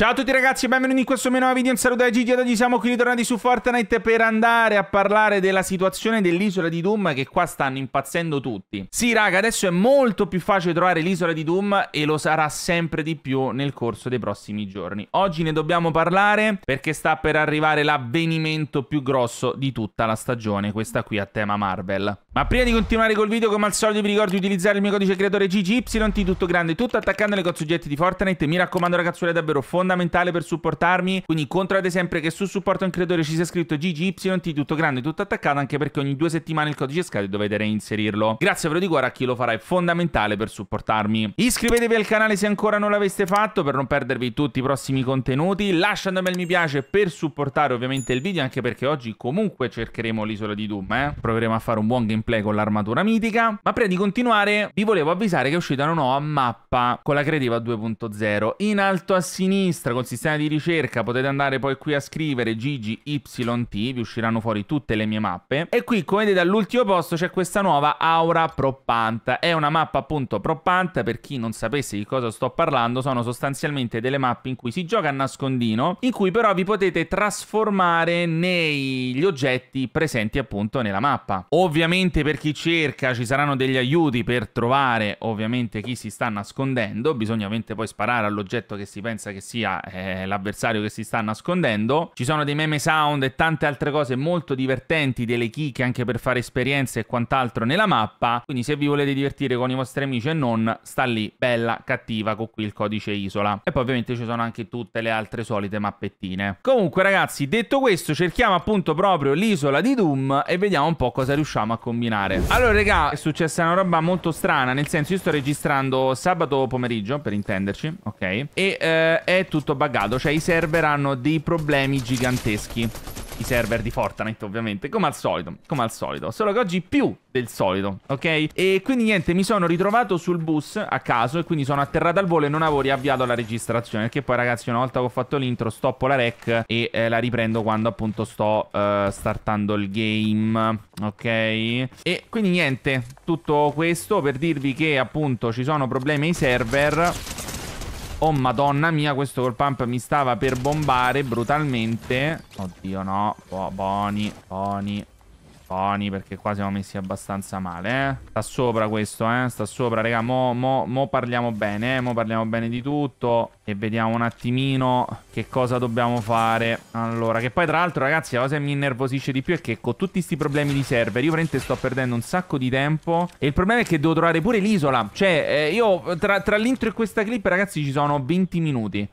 Ciao a tutti ragazzi e benvenuti in questo mio nuovo video, un saluto da Gigi ed oggi siamo qui ritornati su Fortnite per andare a parlare della situazione dell'isola di Doom che qua stanno impazzendo tutti. Sì raga, adesso è molto più facile trovare l'isola di Doom e lo sarà sempre di più nel corso dei prossimi giorni. Oggi ne dobbiamo parlare perché sta per arrivare l'avvenimento più grosso di tutta la stagione, questa qui a tema Marvel. Ma prima di continuare col video, come al solito vi ricordo di utilizzare il mio codice creatore GGYT tutto grande, tutto attaccando le cozzuggette di Fortnite. Mi raccomando è davvero fondamentale fondamentale per supportarmi, quindi controllate sempre che su supporto in creatore ci sia scritto GGYT tutto grande, tutto attaccato, anche perché ogni due settimane il codice scade dovete reinserirlo. Grazie però di cuore a chi lo farà, è fondamentale per supportarmi. Iscrivetevi al canale se ancora non l'aveste fatto per non perdervi tutti i prossimi contenuti, lasciando un bel mi piace per supportare ovviamente il video, anche perché oggi comunque cercheremo l'isola di Doom, eh? proveremo a fare un buon gameplay con l'armatura mitica, ma prima di continuare vi volevo avvisare che è uscita una nuova mappa con la creativa 2.0 in alto a sinistra sinistra col sistema di ricerca potete andare poi qui a scrivere GGYT, vi usciranno fuori tutte le mie mappe. E qui come vedete all'ultimo posto c'è questa nuova Aura Propant. È una mappa appunto Propant, per chi non sapesse di cosa sto parlando, sono sostanzialmente delle mappe in cui si gioca a nascondino, in cui però vi potete trasformare negli oggetti presenti appunto nella mappa. Ovviamente per chi cerca ci saranno degli aiuti per trovare ovviamente chi si sta nascondendo, bisogna ovviamente poi sparare all'oggetto che si pensa che sia sia eh, l'avversario che si sta nascondendo. Ci sono dei meme sound e tante altre cose molto divertenti, delle chicche anche per fare esperienze e quant'altro nella mappa. Quindi se vi volete divertire con i vostri amici e non, sta lì, bella, cattiva, con qui il codice isola. E poi ovviamente ci sono anche tutte le altre solite mappettine. Comunque ragazzi, detto questo, cerchiamo appunto proprio l'isola di Doom e vediamo un po' cosa riusciamo a combinare. Allora raga, è successa una roba molto strana, nel senso io sto registrando sabato pomeriggio, per intenderci, ok? E eh, è tutto tutto buggato, cioè i server hanno dei problemi giganteschi. I server di Fortnite ovviamente, come al solito, come al solito, solo che oggi più del solito, ok? E quindi niente, mi sono ritrovato sul bus a caso e quindi sono atterrato al volo e non avevo riavviato la registrazione, perché poi ragazzi una volta che ho fatto l'intro stoppo la rec e eh, la riprendo quando appunto sto eh, startando il game, ok? E quindi niente, tutto questo per dirvi che appunto ci sono problemi ai server... Oh madonna mia questo col pump mi stava per bombare brutalmente Oddio no oh, Boni Boni Buffoni perché qua siamo messi abbastanza male, eh. Sta sopra questo, eh. Sta sopra, raga. Mo, mo, mo parliamo bene, eh. Mo parliamo bene di tutto. E vediamo un attimino che cosa dobbiamo fare. Allora, che poi tra l'altro, ragazzi, la cosa che mi innervosisce di più è che con tutti questi problemi di server, io veramente sto perdendo un sacco di tempo. E il problema è che devo trovare pure l'isola. Cioè, eh, io tra, tra l'intro e questa clip, ragazzi, ci sono 20 minuti.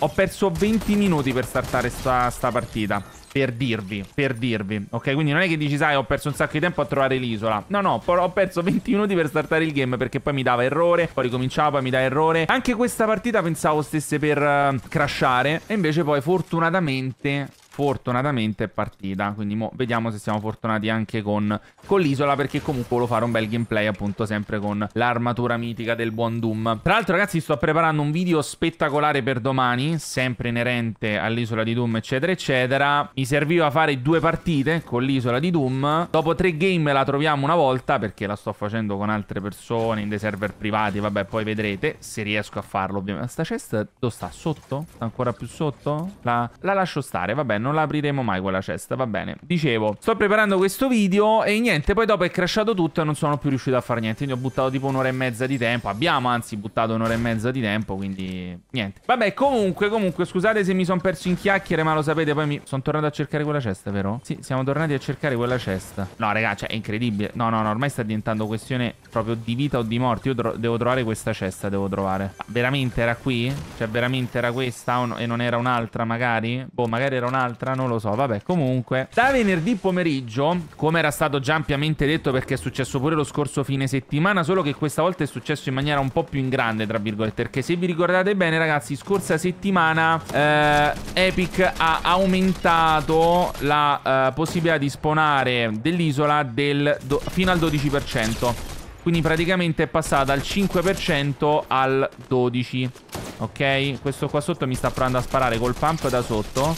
Ho perso 20 minuti per startare sta, sta partita. Per dirvi, per dirvi Ok, quindi non è che dici, sai, ho perso un sacco di tempo a trovare l'isola No, no, ho perso 20 minuti per startare il game Perché poi mi dava errore, poi ricominciava, poi mi dava errore Anche questa partita pensavo stesse per uh, crashare E invece poi fortunatamente fortunatamente è partita. Quindi vediamo se siamo fortunati anche con, con l'isola. Perché comunque volevo fare un bel gameplay, appunto, sempre con l'armatura mitica del buon Doom. Tra l'altro, ragazzi, sto preparando un video spettacolare per domani, sempre inerente all'isola di Doom, eccetera, eccetera. Mi serviva fare due partite con l'isola di Doom. Dopo tre game la troviamo una volta, perché la sto facendo con altre persone in dei server privati. Vabbè, poi vedrete se riesco a farlo, ovviamente. Sta chest dove sta? Sotto? Sta ancora più sotto? La, la lascio stare, vabbè, non la apriremo mai quella cesta, va bene. Dicevo, sto preparando questo video e niente, poi dopo è crashato tutto e non sono più riuscito a fare niente, quindi ho buttato tipo un'ora e mezza di tempo, abbiamo anzi buttato un'ora e mezza di tempo, quindi niente. Vabbè, comunque, comunque, scusate se mi sono perso in chiacchiere, ma lo sapete, poi mi sono tornato a cercare quella cesta, vero? Sì, siamo tornati a cercare quella cesta. No, raga, cioè, è incredibile. No, no, no, ormai sta diventando questione proprio di vita o di morte. Io devo trovare questa cesta, devo trovare. Ma veramente era qui? Cioè, veramente era questa no? e non era un'altra, magari? Boh, magari era un'altra un'altra, non lo so. Vabbè, comunque. Da venerdì pomeriggio, come era stato già ampiamente detto perché è successo pure lo scorso fine settimana, solo che questa volta è successo in maniera un po' più in grande, tra virgolette, perché se vi ricordate bene, ragazzi, scorsa settimana eh, Epic ha aumentato la eh, possibilità di spawnare dell'isola del fino al 12%. Quindi praticamente è passata dal 5% al 12%. Ok? Questo qua sotto mi sta provando a sparare col pump da sotto.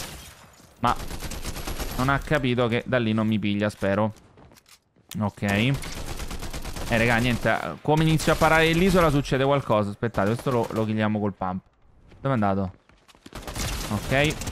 Ma non ha capito che da lì non mi piglia, spero. Ok. Eh, raga, niente. Come inizio a parare l'isola succede qualcosa. Aspettate, questo lo, lo col pump. Dove è andato? Ok.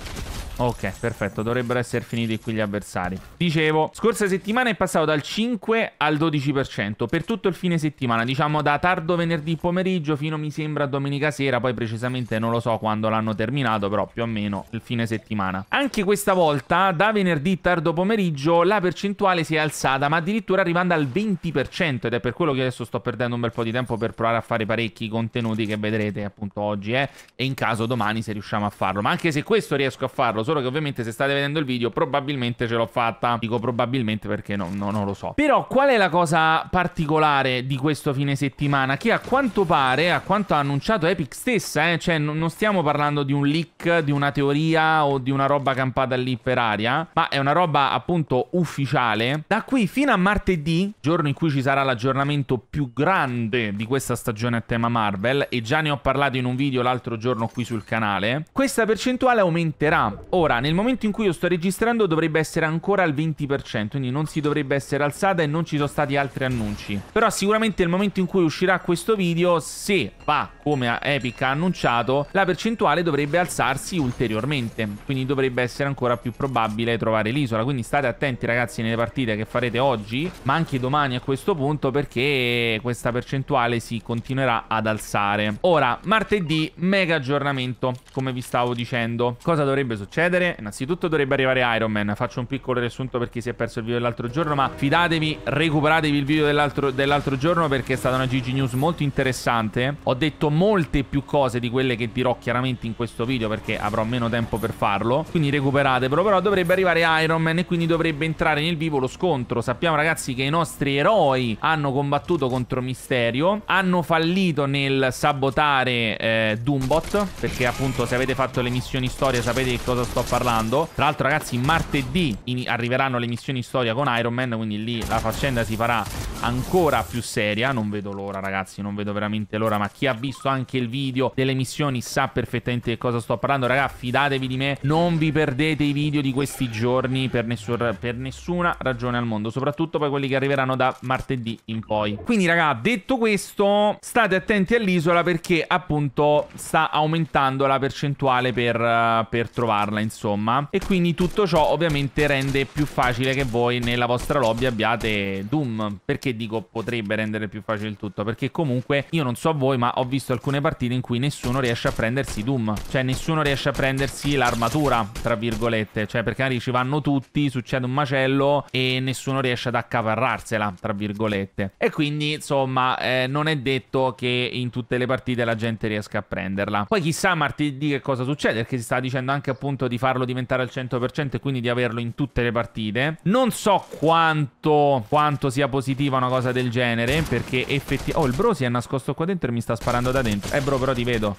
Ok, perfetto, dovrebbero essere finiti qui gli avversari. Dicevo, scorsa settimana è passato dal 5 al 12% per tutto il fine settimana, diciamo da tardo venerdì pomeriggio fino mi sembra a domenica sera, poi precisamente non lo so quando l'hanno terminato, però più o meno il fine settimana. Anche questa volta, da venerdì tardo pomeriggio, la percentuale si è alzata, ma addirittura arrivando al 20% ed è per quello che adesso sto perdendo un bel po' di tempo per provare a fare parecchi contenuti che vedrete appunto oggi eh, e in caso domani se riusciamo a farlo. Ma anche se questo riesco a farlo, solo che ovviamente se state vedendo il video probabilmente ce l'ho fatta. Dico probabilmente perché no, no, non lo so. Però qual è la cosa particolare di questo fine settimana? Che a quanto pare, a quanto ha annunciato Epic stessa, eh, cioè non stiamo parlando di un leak, di una teoria o di una roba campata lì per aria, ma è una roba appunto ufficiale. Da qui fino a martedì, giorno in cui ci sarà l'aggiornamento più grande di questa stagione a tema Marvel, e già ne ho parlato in un video l'altro giorno qui sul canale, questa percentuale aumenterà Ora, nel momento in cui io sto registrando dovrebbe essere ancora al 20%, quindi non si dovrebbe essere alzata e non ci sono stati altri annunci. Però sicuramente nel momento in cui uscirà questo video, se va come Epic ha annunciato, la percentuale dovrebbe alzarsi ulteriormente, quindi dovrebbe essere ancora più probabile trovare l'isola. Quindi state attenti ragazzi nelle partite che farete oggi, ma anche domani a questo punto, perché questa percentuale si continuerà ad alzare. Ora, martedì, mega aggiornamento, come vi stavo dicendo. Cosa dovrebbe succedere? succedere. Innanzitutto dovrebbe arrivare Iron Man. Faccio un piccolo riassunto per chi si è perso il video dell'altro giorno, ma fidatevi, recuperatevi il video dell'altro dell giorno perché è stata una GG News molto interessante. Ho detto molte più cose di quelle che dirò chiaramente in questo video perché avrò meno tempo per farlo. Quindi recuperatevelo, però dovrebbe arrivare Iron Man e quindi dovrebbe entrare nel vivo lo scontro. Sappiamo ragazzi che i nostri eroi hanno combattuto contro Misterio, hanno fallito nel sabotare eh, Doombot perché appunto se avete fatto le missioni storia sapete che cosa sto sto parlando. Tra l'altro ragazzi martedì arriveranno le missioni storia con Iron Man, quindi lì la faccenda si farà ancora più seria. Non vedo l'ora ragazzi, non vedo veramente l'ora, ma chi ha visto anche il video delle missioni sa perfettamente di cosa sto parlando. Ragazzi, fidatevi di me, non vi perdete i video di questi giorni per, nessun, per nessuna ragione al mondo, soprattutto poi quelli che arriveranno da martedì in poi. Quindi ragazzi, detto questo, state attenti all'isola perché appunto sta aumentando la percentuale per, per trovarla insomma e quindi tutto ciò ovviamente rende più facile che voi nella vostra lobby abbiate Doom perché dico potrebbe rendere più facile il tutto perché comunque io non so voi ma ho visto alcune partite in cui nessuno riesce a prendersi Doom cioè nessuno riesce a prendersi l'armatura tra virgolette cioè perché magari ci vanno tutti succede un macello e nessuno riesce ad accaparrarsela tra virgolette e quindi insomma eh, non è detto che in tutte le partite la gente riesca a prenderla poi chissà martedì che cosa succede perché si sta dicendo anche appunto di farlo diventare al 100% e quindi di averlo in tutte le partite. Non so quanto, quanto sia positiva una cosa del genere, perché effettivamente... Oh, il bro si è nascosto qua dentro e mi sta sparando da dentro. Eh, bro, però ti vedo.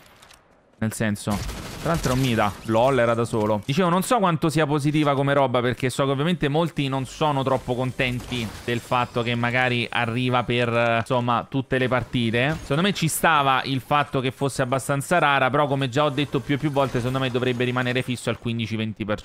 Nel senso... Tra l'altro non mi dà, lol era da solo Dicevo non so quanto sia positiva come roba perché so che ovviamente molti non sono troppo contenti del fatto che magari arriva per insomma tutte le partite Secondo me ci stava il fatto che fosse abbastanza rara però come già ho detto più e più volte secondo me dovrebbe rimanere fisso al 15-20%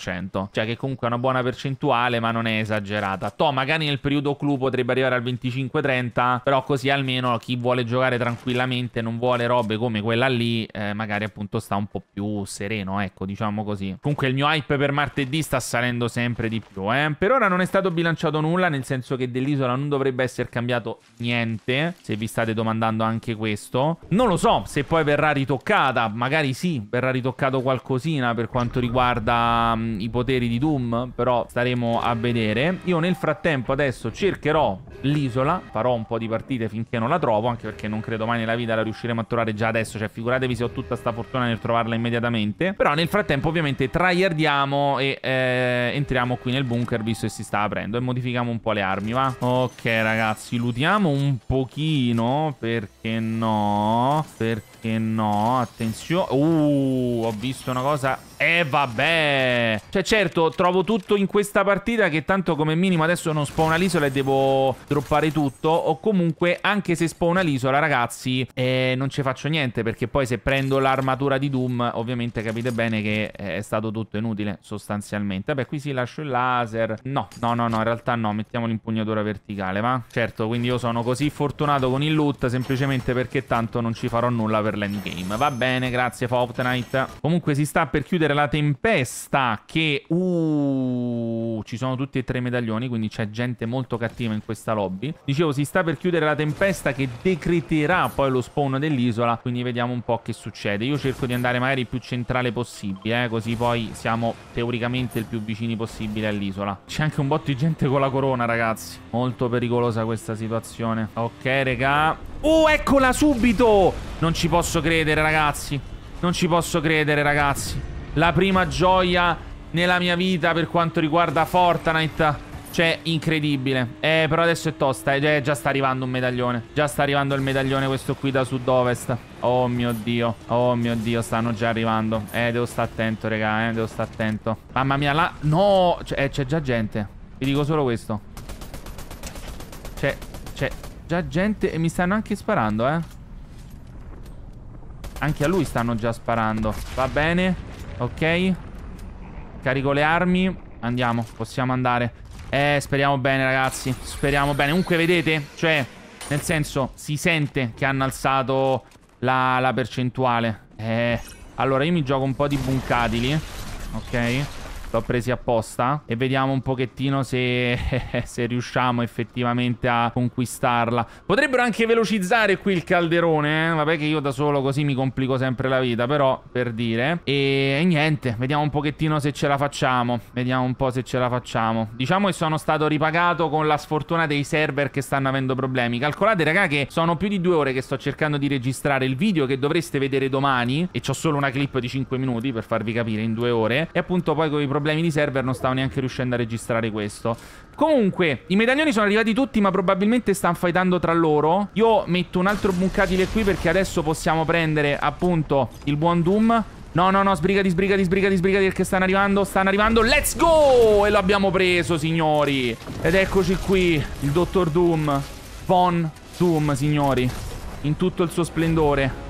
Cioè che comunque è una buona percentuale ma non è esagerata Toh, magari nel periodo clou potrebbe arrivare al 25-30 però così almeno chi vuole giocare tranquillamente non vuole robe come quella lì eh, magari appunto sta un po' più sereno, ecco, diciamo così. Comunque il mio hype per martedì sta salendo sempre di più, eh. Per ora non è stato bilanciato nulla, nel senso che dell'isola non dovrebbe essere cambiato niente, se vi state domandando anche questo. Non lo so se poi verrà ritoccata, magari sì, verrà ritoccato qualcosina per quanto riguarda um, i poteri di Doom, però staremo a vedere. Io nel frattempo adesso cercherò l'isola, farò un po' di partite finché non la trovo, anche perché non credo mai nella vita la riusciremo a trovare già adesso, cioè figuratevi se ho tutta sta fortuna nel trovarla immediatamente sicuramente. Però nel frattempo ovviamente tryhardiamo e eh, entriamo qui nel bunker visto che si sta aprendo. E modifichiamo un po' le armi, va? Ok ragazzi, lutiamo un pochino perché no... Perché... no, attenzione. Uh, ho visto una cosa. Eh, vabbè. Cioè, certo, trovo tutto in questa partita che tanto come minimo adesso non spawna l'isola e devo droppare tutto. O comunque, anche se spawna l'isola, ragazzi, eh, non ci faccio niente perché poi se prendo l'armatura di Doom, ovviamente ovviamente capite bene che eh, è stato tutto inutile sostanzialmente. Beh, qui si lascio il laser. No, no, no, no, in realtà no, mettiamo l'impugnatura verticale, va? Certo, quindi io sono così fortunato con il loot semplicemente perché tanto non ci farò nulla per l'endgame. Va bene, grazie Fortnite. Comunque si sta per chiudere la tempesta che... Uh, ci sono tutti e tre i medaglioni, quindi c'è gente molto cattiva in questa lobby. Dicevo, si sta per chiudere la tempesta che decreterà poi lo spawn dell'isola, quindi vediamo un po' che succede. Io cerco di andare magari più centrale centrale possibile, eh? così poi siamo teoricamente il più vicini possibile all'isola. C'è anche un botto di gente con la corona, ragazzi. Molto pericolosa questa situazione. Ok, regà. Oh, uh, eccola subito! Non ci posso credere, ragazzi. Non ci posso credere, ragazzi. La prima gioia nella mia vita per quanto riguarda Fortnite. Cioè, incredibile. Eh, però adesso è tosta. Eh, già sta arrivando un medaglione. Già sta arrivando il medaglione questo qui da sud-ovest. Oh mio dio. Oh mio dio, stanno già arrivando. Eh, devo stare attento, raga, eh, devo stare attento. Mamma mia, là... No! Cioè, eh, C'è già gente. Vi dico solo questo. C'è... C'è già gente e mi stanno anche sparando, eh. Anche a lui stanno già sparando. Va bene. Ok. Carico le armi. Andiamo, possiamo andare. Eh, speriamo bene, ragazzi. Speriamo bene. Comunque, vedete? Cioè... Nel senso, si sente che hanno alzato la, la percentuale. Eh, allora, io mi gioco un po' di buncadili. ok? L'ho certo, presi apposta e vediamo un pochettino se, se, riusciamo effettivamente a conquistarla. Potrebbero anche velocizzare qui il calderone, eh? vabbè che io da solo così mi complico sempre la vita, però per dire. E, e niente, vediamo un pochettino se ce la facciamo, vediamo un po' se ce la facciamo. Diciamo che sono stato ripagato con la sfortuna dei server che stanno avendo problemi. Calcolate raga che sono più di due ore che sto cercando di registrare il video che dovreste vedere domani e ho solo una clip di 5 minuti per farvi capire in due ore e appunto poi con i problemi problemi di server non stavo neanche riuscendo a registrare questo. Comunque, i medaglioni sono arrivati tutti, ma probabilmente stanno fightando tra loro. Io metto un altro buncatile qui perché adesso possiamo prendere, appunto, il buon Doom. No, no, no, sbrigati, sbrigati, sbrigati, sbrigati perché stanno arrivando, stanno arrivando. Let's go! E lo abbiamo preso, signori. Ed eccoci qui, il Dottor Doom. Von Doom, signori. In tutto il suo splendore.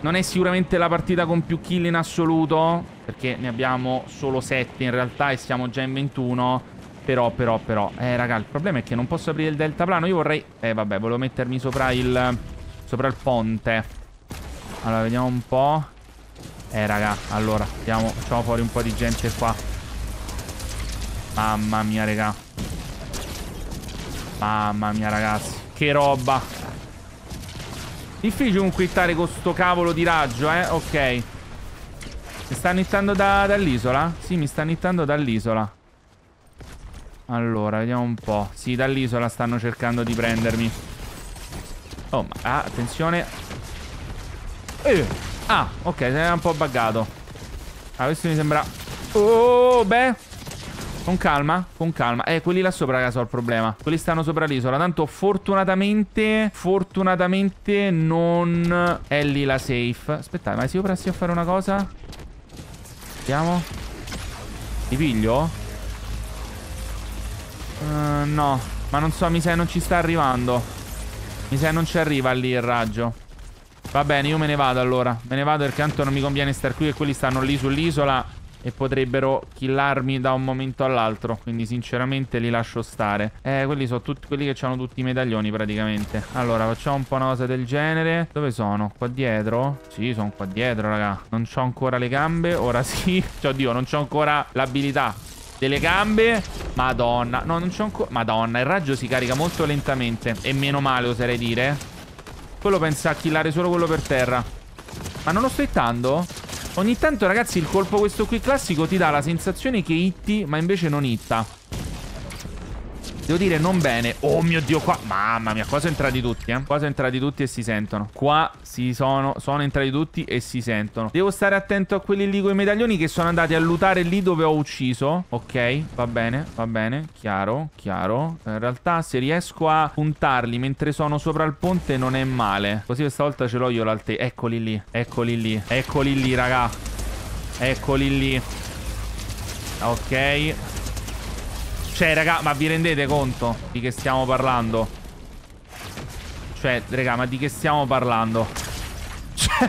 Non è sicuramente la partita con più kill in assoluto, perché ne abbiamo solo 7 in realtà e siamo già in 21. Però, però, però... Eh, raga, il problema è che non posso aprire il deltaplano. Io vorrei... Eh, vabbè, volevo mettermi sopra il... Sopra il ponte. Allora, vediamo un po'. Eh, raga, allora, andiamo, facciamo fuori un po' di gente qua. Mamma mia, raga. Mamma mia, ragazzi. Che roba. Difficile un quittare con sto cavolo di raggio, eh Ok Mi sta nittando da, dall'isola? Sì, mi sta nittando dall'isola Allora, vediamo un po' Sì, dall'isola stanno cercando di prendermi Oh, ma ah, attenzione eh. Ah, ok, si è un po' buggato Ah, questo mi sembra Oh, beh con calma, con calma. Eh, quelli là sopra, ragazzi, ho il problema. Quelli stanno sopra l'isola. Tanto, fortunatamente, fortunatamente non è lì la safe. Aspettate, ma se io pressi a fare una cosa... Vediamo. Ti piglio? Uh, no. Ma non so, mi sa che non ci sta arrivando. Mi sa che non ci arriva lì il raggio. Va bene, io me ne vado allora. Me ne vado perché tanto non mi conviene star qui e quelli stanno lì sull'isola e potrebbero killarmi da un momento all'altro. Quindi sinceramente li lascio stare. Eh, quelli sono tutti quelli che hanno tutti i medaglioni praticamente. Allora, facciamo un po' una cosa del genere. Dove sono? Qua dietro? Sì, sono qua dietro, raga. Non ho ancora le gambe, ora sì. Cioè, oddio, non ho ancora l'abilità delle gambe Madonna No non c'ho ancora Madonna il raggio si carica molto lentamente E meno male oserei dire Quello pensa a killare solo quello per terra Ma non lo sto hittando? Ogni tanto, ragazzi, il colpo questo qui classico ti dà la sensazione che hitti, ma invece non hitta. Devo dire non bene Oh mio dio qua Mamma mia qua sono entrati tutti eh Qua sono entrati tutti e si sentono Qua si sono Sono entrati tutti e si sentono Devo stare attento a quelli lì con i medaglioni Che sono andati a lutare lì dove ho ucciso Ok va bene va bene Chiaro chiaro In realtà se riesco a puntarli Mentre sono sopra il ponte non è male Così questa volta ce l'ho io l'alte Eccoli lì Eccoli lì Eccoli lì raga Eccoli lì Ok cioè, raga, ma vi rendete conto di che stiamo parlando? Cioè, raga, ma di che stiamo parlando? Cioè,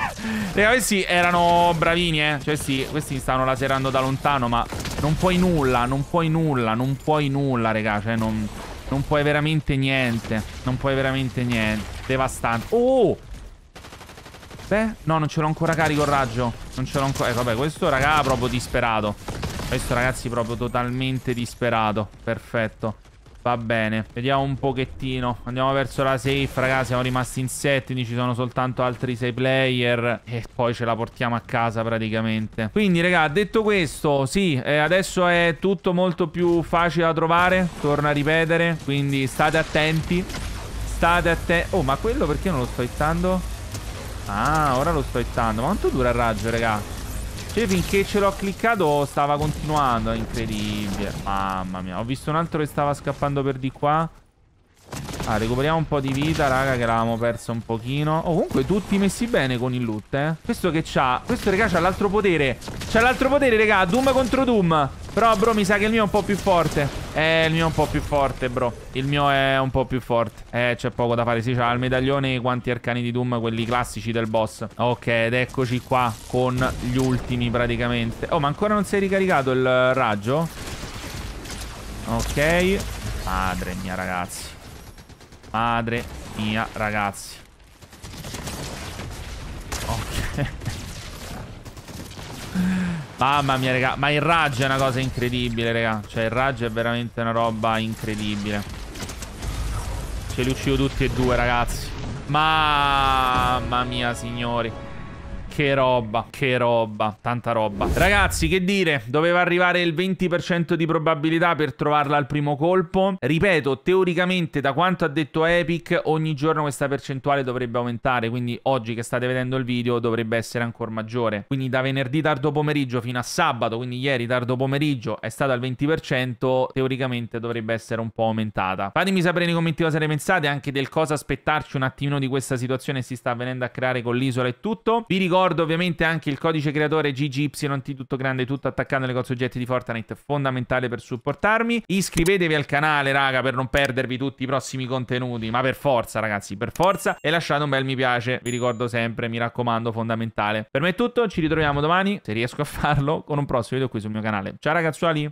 raga, questi erano bravini, eh. Cioè, sì, questi stavano laserando da lontano, ma non puoi nulla, non puoi nulla, non puoi nulla, raga. Cioè, non, non puoi veramente niente. Non puoi veramente niente. Devastante. Oh! Beh, no, non ce l'ho ancora carico il raggio. Non ce l'ho ancora... Eh, vabbè, questo, raga, proprio disperato. Questo ragazzi proprio totalmente disperato. Perfetto. Va bene. Vediamo un pochettino. Andiamo verso la safe, ragazzi Siamo rimasti in settimi. Ci sono soltanto altri 6 player. E poi ce la portiamo a casa praticamente. Quindi, raga, detto questo, sì, eh, adesso è tutto molto più facile da trovare. Torno a ripetere. Quindi state attenti. State attenti. Oh, ma quello perché non lo sto hittando? Ah, ora lo sto hittando. Ma quanto dura il raggio, raga? Cioè finché ce l'ho cliccato oh, stava continuando Incredibile Mamma mia Ho visto un altro che stava scappando per di qua Ah recuperiamo un po' di vita raga Che l'avevamo perso un pochino Oh comunque tutti messi bene con il loot eh Questo che c'ha Questo raga c'ha l'altro potere C'ha l'altro potere raga Doom contro Doom Però bro mi sa che il mio è un po' più forte eh, il mio è un po' più forte, bro. Il mio è un po' più forte. Eh, c'è poco da fare. Sì, c'ha il medaglione e i arcani di Doom, quelli classici del boss. Ok, ed eccoci qua con gli ultimi praticamente. Oh, ma ancora non si è ricaricato il raggio? Ok. Madre mia, ragazzi. Madre mia, ragazzi. Ok. Mamma mia, raga. Ma il raggio è una cosa incredibile, raga. Cioè, il raggio è veramente una roba incredibile. Ce li uccido tutti e due, ragazzi. Mamma mia, signori. Che roba, che roba, tanta roba. Ragazzi, che dire, doveva arrivare il 20% di probabilità per trovarla al primo colpo. Ripeto, teoricamente, da quanto ha detto Epic, ogni giorno questa percentuale dovrebbe aumentare, quindi oggi che state vedendo il video dovrebbe essere ancora maggiore. Quindi da venerdì tardo pomeriggio fino a sabato, quindi ieri tardo pomeriggio, è stata al 20%, teoricamente dovrebbe essere un po' aumentata. Fatemi sapere nei commenti cosa ne pensate, anche del cosa aspettarci un attimino di questa situazione si sta avvenendo a creare con l'isola e tutto. Vi ricordo ricordo ovviamente anche il codice creatore GGYT tutto grande tutto attaccando negozio oggetti di Fortnite, fondamentale per supportarmi. Iscrivetevi al canale, raga, per non perdervi tutti i prossimi contenuti, ma per forza, ragazzi, per forza. E lasciate un bel mi piace, vi ricordo sempre, mi raccomando, fondamentale. Per me è tutto, ci ritroviamo domani, se riesco a farlo, con un prossimo video qui sul mio canale. Ciao ragazzuoli!